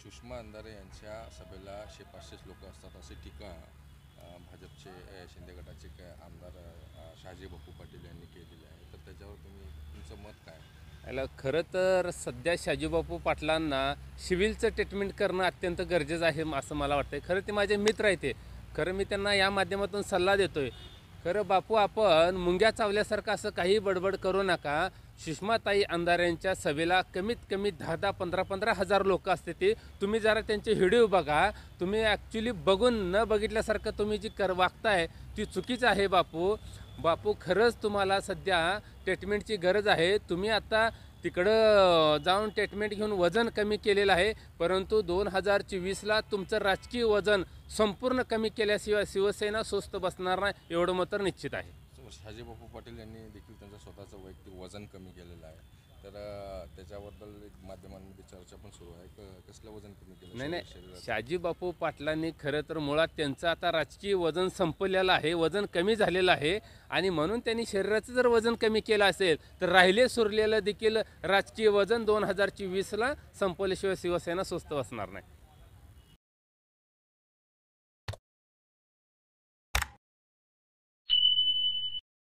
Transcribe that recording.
सुषमा अंधारे यांच्या सभेला असे पाचशेच लोक असतात असे टीका भाजपचे शिंदे गटाचे काय आमदार शहाजी बापू पाटील यांनी केलेले आहे तर त्याच्यावर तुम्ही तुमचं मत काय याला खरं तर सध्या शाजीबापू पाटलांना सिव्हिलचं ट्रीटमेंट करणं अत्यंत गरजेचं आहे असं मला वाटतं खरं ते माझे मित्र आहेत ते खरं मी त्यांना या माध्यमातून सल्ला देतोय खरं बापू आपण मुंग्या चावल्यासारखं असं काही बडबड करू नका सुषमाताई अंधाऱ्यांच्या सभेला कमीत कमी दहा दहा पंधरा पंधरा हजार लोक असते ते तुम्ही जरा त्यांचे व्हिडिओ बघा तुम्ही ॲक्च्युली बघून न बघितल्यासारखं तुम्ही जी कर वागताय ती चुकीचं आहे बापू बापू खरंच तुम्हाला सध्या ट्रीटमेंटची गरज आहे तुम्ही आता तिकडं जाऊन ट्रीटमेंट घेऊन वजन कमी केलेलं आहे परंतु दोन हजार चोवीसला तुमचं राजकीय वजन संपूर्ण कमी केल्याशिवाय शिवसेना स्वस्त बसणार नाही एवढं मात्र निश्चित आहे शाजी बापू पाटील यांनी देखील त्यांचं स्वतःचं वैयक्तिक वजन कमी केलेलं आहे तर त्याच्याबद्दल एक माध्यमांमध्ये चर्चा पण सुरू आहे कसलं वजन कमी केलं नाही नाही शाजी बापू पाटलांनी खरं तर मुळात त्यांचं आता राजकीय वजन संपलेलं आहे वजन कमी झालेलं आहे आणि म्हणून त्यांनी शरीराचं जर वजन कमी केलं असेल तर राहिले सुरलेलं देखील राजकीय वजन दोन हजार चोवीसला संपवल्याशिवाय शिवसेना स्वस्त असणार नाही